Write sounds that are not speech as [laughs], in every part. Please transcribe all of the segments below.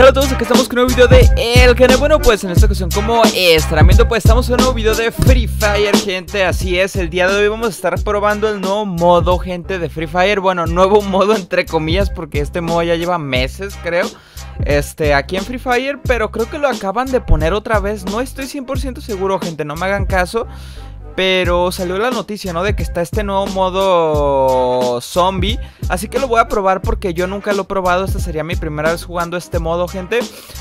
Hola a todos, aquí estamos con un nuevo video de El Canal Bueno, pues en esta ocasión como estarán viendo, pues estamos en un nuevo video de Free Fire, gente Así es, el día de hoy vamos a estar probando el nuevo modo, gente, de Free Fire Bueno, nuevo [laughs] modo entre comillas, porque este modo ya lleva meses, creo Este, aquí en Free Fire, pero creo que lo acaban de poner otra vez No estoy 100% seguro, gente, no me hagan caso pero salió la noticia, ¿no? De que está este nuevo modo zombie. Así que lo voy a probar porque yo nunca lo he probado. Esta sería mi primera vez jugando este modo, gente.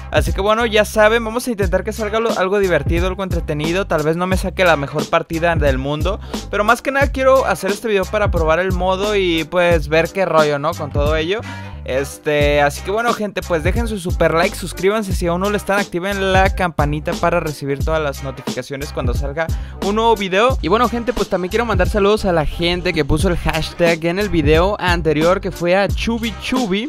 Así que bueno, ya saben, vamos a intentar que salga algo divertido, algo entretenido. Tal vez no me saque la mejor partida del mundo. Pero más que nada quiero hacer este video para probar el modo y pues ver qué rollo, ¿no? Con todo ello. Este, así que bueno, gente, pues dejen su super like, suscríbanse si aún no lo están, activen la campanita para recibir todas las notificaciones cuando salga un nuevo video. Y bueno, gente, pues también quiero mandar saludos a la gente que puso el hashtag en el video anterior que fue a Chubi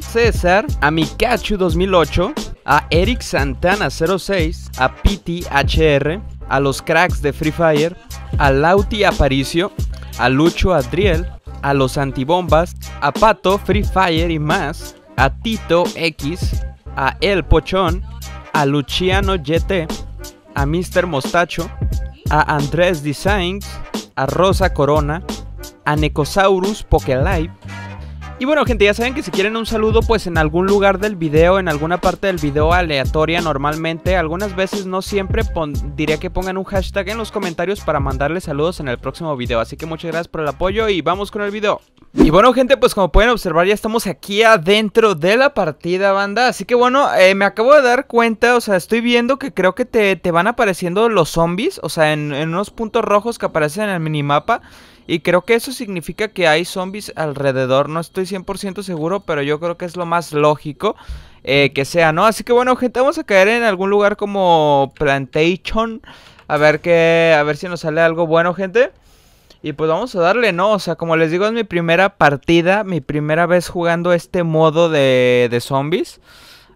César, a Mikachu 2008, a Eric Santana 06, a Piti HR, a los cracks de Free Fire, a Lauti Aparicio, a Lucho Adriel, a los antibombas, a Pato, Free Fire y más, a Tito X, a El Pochón, a Luciano YT, a Mr. Mostacho, a Andrés Designs, a Rosa Corona, a Necosaurus Pokelife, y bueno gente, ya saben que si quieren un saludo pues en algún lugar del video, en alguna parte del video aleatoria normalmente, algunas veces no siempre, diría que pongan un hashtag en los comentarios para mandarles saludos en el próximo video. Así que muchas gracias por el apoyo y vamos con el video. Y bueno gente, pues como pueden observar ya estamos aquí adentro de la partida banda Así que bueno, eh, me acabo de dar cuenta, o sea, estoy viendo que creo que te, te van apareciendo los zombies O sea, en, en unos puntos rojos que aparecen en el minimapa y creo que eso significa que hay zombies alrededor. No estoy 100% seguro, pero yo creo que es lo más lógico eh, que sea, ¿no? Así que bueno, gente, vamos a caer en algún lugar como Plantation. A ver a ver si nos sale algo bueno, gente. Y pues vamos a darle, ¿no? O sea, como les digo, es mi primera partida, mi primera vez jugando este modo de, de zombies.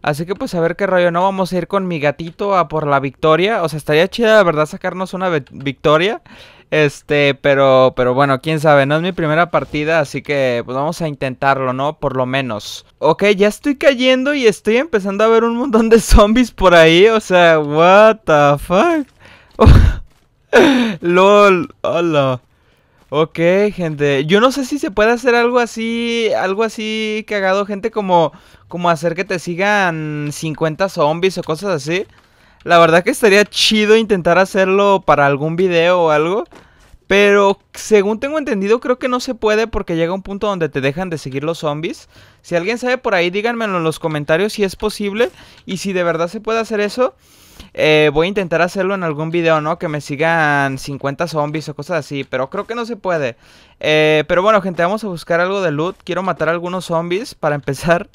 Así que pues a ver qué rayo, ¿no? Vamos a ir con mi gatito a por la victoria. O sea, estaría chida, la verdad, sacarnos una victoria. Este, pero, pero bueno, quién sabe, no es mi primera partida, así que pues vamos a intentarlo, ¿no? Por lo menos. Ok, ya estoy cayendo y estoy empezando a ver un montón de [laughs] zombies por ahí, o sea, what the fuck. [laughs] LOL, hola. Ok, gente. Yo no sé si se puede hacer algo así, algo así cagado, gente, como, como hacer que te sigan 50 zombies o cosas así. La verdad que estaría chido intentar hacerlo para algún video o algo. Pero según tengo entendido, creo que no se puede porque llega un punto donde te dejan de seguir los zombies. Si alguien sabe por ahí, díganmelo en los comentarios si es posible y si de verdad se puede hacer eso. Eh, voy a intentar hacerlo en algún video, ¿no? Que me sigan 50 zombies o cosas así, pero creo que no se puede. Eh, pero bueno, gente, vamos a buscar algo de loot. Quiero matar algunos zombies [laughs] para empezar.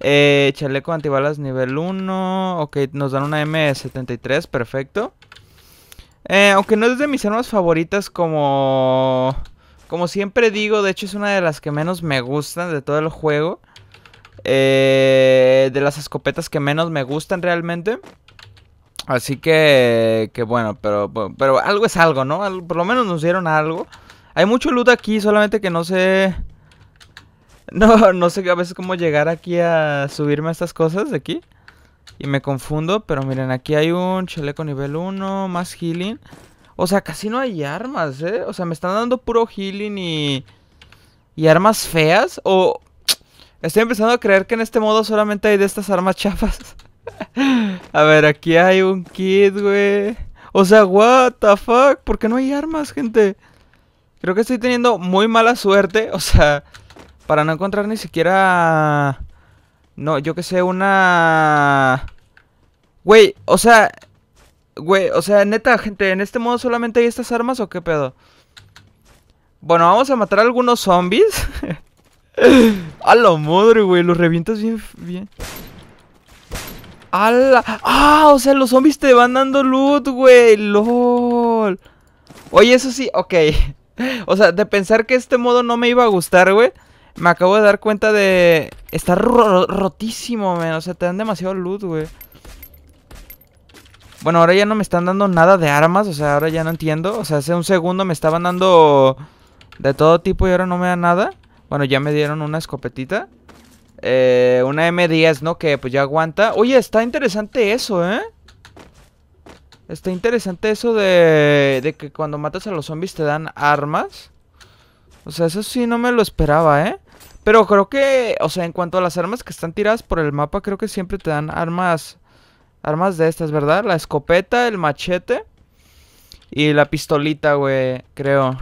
Eh, chaleco antibalas nivel 1. Ok, nos dan una M73, perfecto. Eh, aunque no es de mis armas favoritas como... Como siempre digo, de hecho es una de las que menos me gustan de todo el juego. de las escopetas que menos me gustan realmente. Así que, que bueno, pero, pero algo es algo, ¿no? por lo menos nos dieron algo. Hay mucho loot aquí, solamente que no sé... [laughs] No, no sé a veces cómo llegar aquí a subirme a estas cosas de aquí. Y me confundo, pero miren, aquí hay un chaleco nivel 1, más healing. O sea, casi no hay armas, ¿eh? O sea, me están dando puro healing y... Y armas feas. O... [tsk] Estoy empezando a creer que en este modo solamente hay de estas armas [laughs] chafas. A ver, aquí hay un kit, güey. O sea, what the fuck? ¿Por qué no hay armas, gente? Creo que estoy teniendo muy mala suerte. O sea, para no encontrar ni siquiera... No, yo que sé, una... Güey, o sea... Güey, o sea, neta, gente, ¿en este modo solamente hay estas armas o qué pedo? Bueno, vamos a matar algunos zombies. [laughs] a la madre, güey, los revientas bien... bien. ¡Hala! ¡Ah! O sea, los zombies te van dando loot, güey. ¡Lol! Oye, eso sí, ok. [laughs] O sea, de pensar que este modo no me iba a gustar, güey. Me acabo de dar cuenta de... Está rotísimo, güey O sea, te dan demasiado loot, güey. Bueno, ahora ya no me están dando nada de armas. O sea, ahora ya no entiendo. O sea, hace un segundo me estaban dando... De todo tipo y ahora no me da nada. Bueno, ya me dieron una escopetita. Eh, una M10, ¿no? Que pues ya aguanta. Oye, está interesante eso, ¿eh? Está interesante eso de, de que cuando matas a los zombies te dan armas. O sea, eso sí no me lo esperaba, ¿eh? Pero creo que, o sea, en cuanto a las armas que están tiradas por el mapa, creo que siempre te dan armas... Armas de estas, ¿verdad? La escopeta, el machete y la pistolita, güey, creo.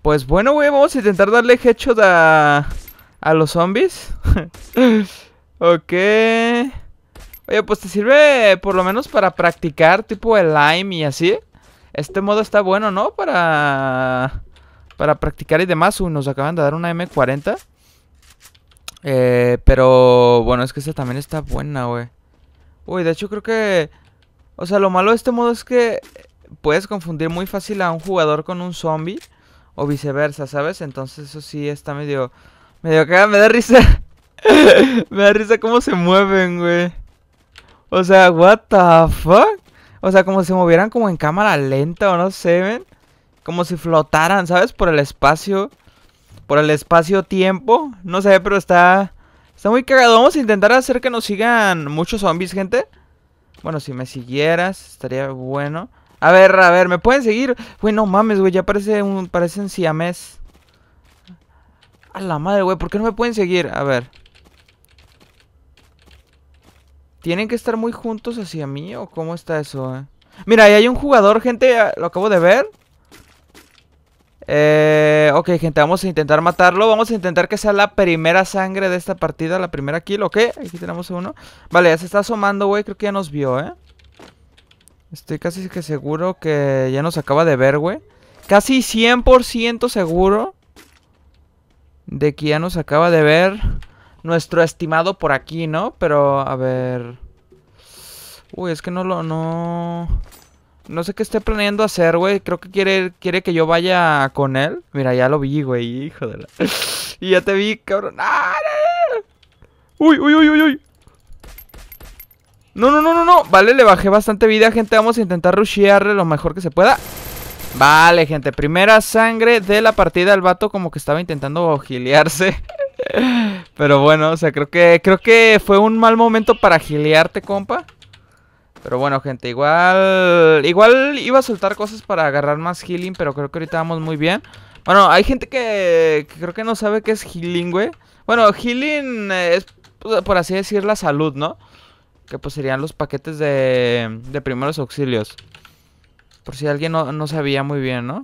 Pues bueno, güey, vamos a intentar darle headshot a a los zombies. [laughs] ok. Oye, pues te sirve por lo menos para practicar tipo el lime y así. Este modo está bueno, ¿no? Para... Para practicar y demás. Uy, nos acaban de dar una M40. Eh, pero bueno, es que esa también está buena, güey. Uy, de hecho creo que... O sea, lo malo de este modo es que puedes confundir muy fácil a un jugador con un zombie. O viceversa, ¿sabes? Entonces eso sí está medio dio me da risa. [laughs] me da risa cómo se mueven, güey. O sea, what the fuck? O sea, como si se movieran como en cámara lenta o no sé, ven. Como si flotaran, ¿sabes? Por el espacio. Por el espacio-tiempo. No sé, pero está. Está muy cagado. Vamos a intentar hacer que nos sigan muchos zombies, gente. Bueno, si me siguieras, estaría bueno. A ver, a ver, ¿me pueden seguir? Güey, no mames, güey, ya parece un, parecen siames a la madre, güey, ¿por qué no me pueden seguir? A ver. ¿Tienen que estar muy juntos hacia mí o cómo está eso, eh? Mira, ahí hay un jugador, gente, ah, lo acabo de ver. Eh, ok, gente, vamos a intentar matarlo. Vamos a intentar que sea la primera sangre de esta partida, la primera kill, ¿ok? Aquí tenemos uno. Vale, ya se está asomando, güey, creo que ya nos vio, ¿eh? Estoy casi que seguro que ya nos acaba de ver, güey. Casi 100% seguro de que ya nos acaba de ver nuestro estimado por aquí, ¿no? Pero, a ver... Uy, es que no lo... No... No sé qué esté planeando hacer, güey. Creo que quiere, quiere que yo vaya con él. Mira, ya lo vi, güey. Hijo de la... [laughs] y ya te vi, cabrón. ¡Ah! Uy, uy, uy, uy, uy. No, no, no, no, no. Vale, le bajé bastante vida, gente. Vamos a intentar rushearle lo mejor que se pueda. Vale, gente, primera sangre de la partida. El vato como que estaba intentando gilearse [laughs] Pero bueno, o sea, creo que, creo que fue un mal momento para gilearte, compa. Pero bueno, gente, igual... Igual iba a soltar cosas para agarrar más healing, pero creo que ahorita vamos muy bien. Bueno, hay gente que, que creo que no sabe qué es healing, güey. Bueno, healing es, por así decir, la salud, ¿no? Que pues serían los paquetes de, de primeros auxilios. Por si alguien no, sabía muy bien, ¿no?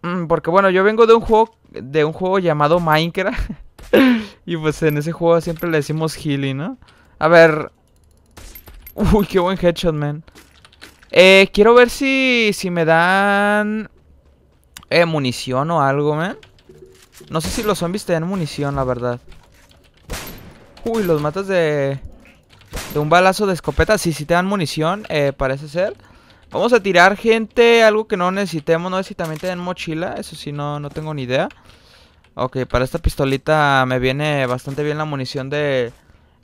Mm, porque bueno, yo vengo de un juego, de un juego llamado Minecraft. [laughs] y pues en ese juego siempre le decimos Healy, ¿no? A ver. Uy, qué buen headshot, man. Eh, quiero ver si, si me dan eh, munición o algo, man. No sé si los zombies te dan munición, la verdad. Uy, los matas de... De un balazo de escopeta. Sí, sí te dan munición, eh, parece ser. Vamos a tirar, gente, algo que no necesitemos. No sé si también tienen mochila. Eso sí, no, no tengo ni idea. Ok, para esta pistolita me viene bastante bien la munición de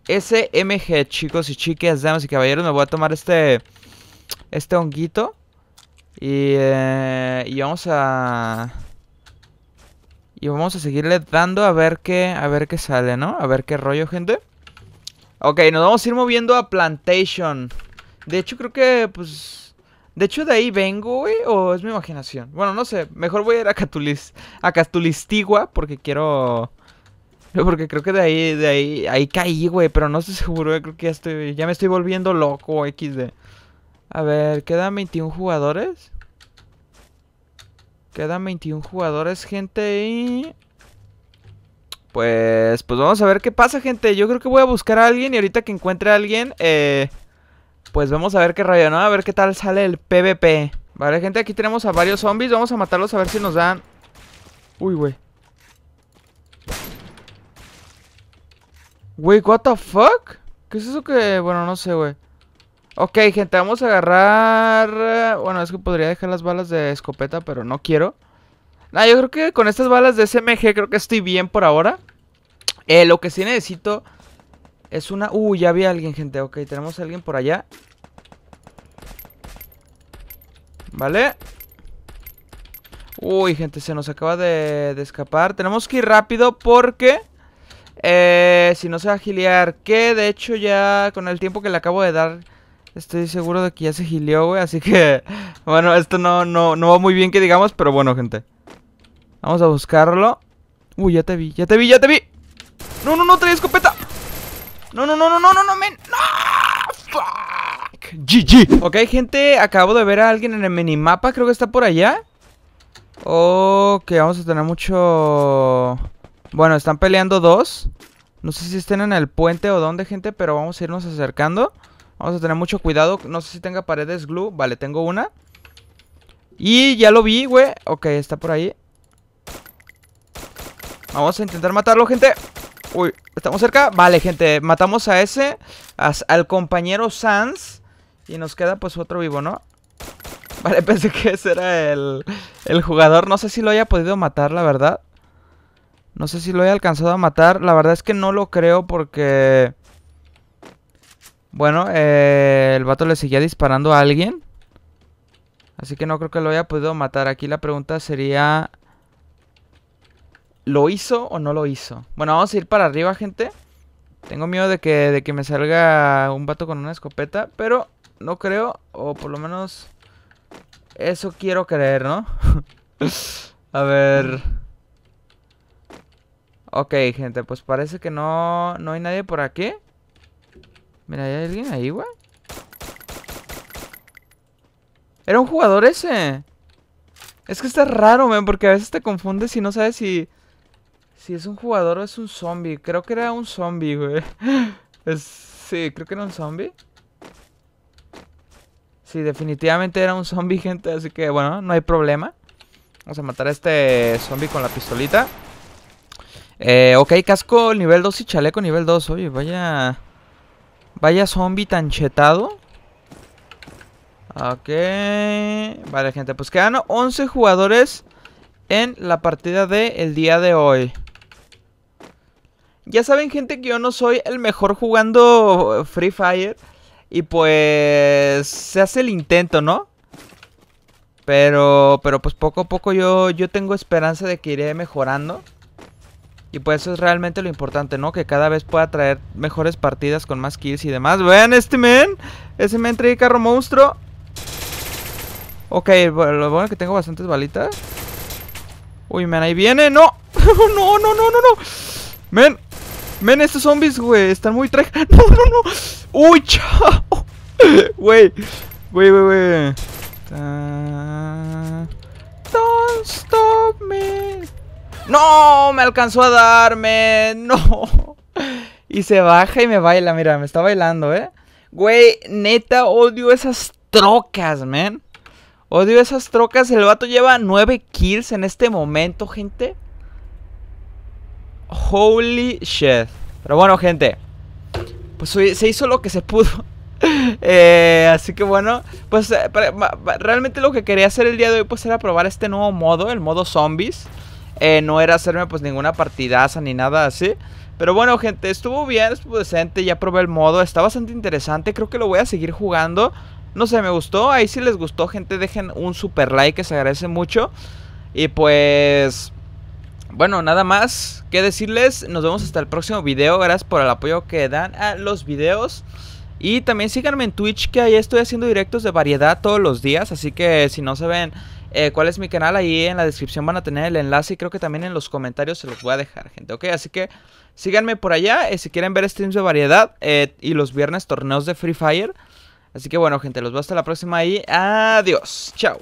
SMG, chicos y chicas, damas y caballeros. Me voy a tomar este, este honguito. Y, eh, y vamos a... Y vamos a seguirle dando a ver qué, a ver qué sale, ¿no? A ver qué rollo, gente. Ok, nos vamos a ir moviendo a Plantation. De hecho, creo que, pues, de hecho, de ahí vengo, güey, o es mi imaginación. Bueno, no sé, mejor voy a ir a a Catulistigua porque quiero... Porque creo que de ahí, de ahí, ahí caí, güey, pero no estoy seguro, creo que ya estoy, ya me estoy volviendo loco, XD. A ver, quedan 21 jugadores. Quedan 21 jugadores, gente, y... Pues, pues vamos a ver qué pasa, gente. Yo creo que voy a buscar a alguien y ahorita que encuentre a alguien, eh... Pues vamos a ver qué rayo, ¿no? A ver qué tal sale el PvP. Vale, gente, aquí tenemos a varios zombies. Vamos a matarlos a ver si nos dan... Uy, güey. Güey, what the fuck? ¿Qué es eso que...? Bueno, no sé, güey. Ok, gente, vamos a agarrar... Eh, bueno, es que podría dejar las balas de escopeta, pero no quiero. Nah, yo creo que con estas balas de SMG creo que estoy bien por ahora. Eh, lo que sí necesito es una... Uh, ya había alguien, gente. Ok, tenemos a alguien por allá. Vale. Uy, gente, se nos acaba de, escapar. Tenemos que ir rápido porque... Eh, si no se va a Que de hecho ya con el tiempo que le acabo de dar... Estoy seguro de que ya se gileó, güey. Así que... [laughs] Bueno, esto no, no, no va muy bien que digamos, pero bueno, gente. Vamos a buscarlo. Uy, ya te vi, ya te vi, ya te vi. No, no, no, trae escopeta. No, no, no, no, no, no, no, men. No. Fuck. GG. Ok, gente, acabo de ver a alguien en el minimapa. Creo que está por allá. Ok, vamos a tener mucho... Bueno, están peleando dos. No sé si estén en el puente o dónde, gente, pero vamos a irnos acercando. Vamos a tener mucho cuidado. No sé si tenga paredes glue. Vale, tengo una. Y ya lo vi, güey. Ok, está por ahí. Vamos a intentar matarlo, gente. Uy, estamos cerca. Vale, gente, matamos a ese, al compañero Sans. Y nos queda pues otro vivo, ¿no? Vale, [laughs] pensé que ese era el, el jugador. No sé si lo haya podido matar, la verdad. No sé si lo haya alcanzado a matar. La verdad es que no lo creo porque... Bueno, eh, el vato le seguía disparando a alguien. Así que no creo que lo haya podido matar. Aquí la pregunta sería... ¿Lo hizo o no lo hizo? Bueno, vamos a ir para arriba, gente. Tengo miedo de que, de que me salga un vato con una escopeta, pero no creo, o por lo menos eso quiero creer, ¿no? [laughs] a ver... Ok, gente, pues parece que no, no hay nadie por aquí. Mira, ¿hay alguien ahí, güey? Era un jugador ese. Es que está raro, man, porque a veces te confundes y no sabes si... Si es un jugador o es un zombie. Creo que era un zombie, güey. [laughs] sí, creo que era un zombie. Sí, definitivamente era un zombie, [laughs] gente. Así que, bueno, no hay problema. Vamos a matar a este zombie con la pistolita. Eh, ok, casco nivel 2 y chaleco nivel 2. Oye, vaya... Vaya zombie tan chetado. Ok. Vale, gente. Pues quedan 11 jugadores en la partida del día de hoy. Ya saben, gente, que yo no soy el mejor jugando eh, Free Fire. Y pues se hace el intento, ¿no? Pero, pero pues poco a poco yo, yo tengo esperanza de que iré mejorando. Y pues eso es realmente lo importante, ¿no? Que cada vez pueda traer mejores partidas con más kills y demás. Vean este men. Ese men trae carro monstruo. Ok, lo bueno es que tengo bastantes balitas. Uy, men, ahí viene. No. [laughs] no, no, no, no, no. Men, Men, estos zombies, güey, están muy trajes! [laughs] ¡No, No, no, no. Uy, chao. [laughs] Güey, güey, güey, güey. Don't stop me. No, me alcanzó a darme. No. Y se baja y me baila, mira, me está bailando, ¿eh? Güey, neta, odio esas trocas, men. Odio esas trocas. El vato lleva 9 kills en este momento, gente. Holy shit. Pero bueno, gente. Pues se hizo lo que se pudo. [laughs] Eh, así que bueno, pues eh, realmente lo que quería hacer el día de hoy pues era probar este nuevo modo, el modo zombies. Eh, no era hacerme pues ninguna partidaza ni nada así. Pero bueno, gente, estuvo bien, estuvo decente, ya probé el modo, está bastante interesante, creo que lo voy a seguir jugando. No sé, me gustó, ahí si les gustó, gente, dejen un super like, que se agradece mucho. Y pues bueno, nada más que decirles. Nos vemos hasta el próximo video. Gracias por el apoyo que dan a los videos. Y también síganme en Twitch, que ahí estoy haciendo directos de variedad todos los días. Así que si no se ven eh, cuál es mi canal, ahí en la descripción van a tener el enlace. Y creo que también en los comentarios se los voy a dejar, gente. Ok, así que síganme por allá. Eh, si quieren ver streams de variedad eh, y los viernes torneos de Free Fire. Así que bueno, gente, los veo hasta la próxima y adiós. Chao.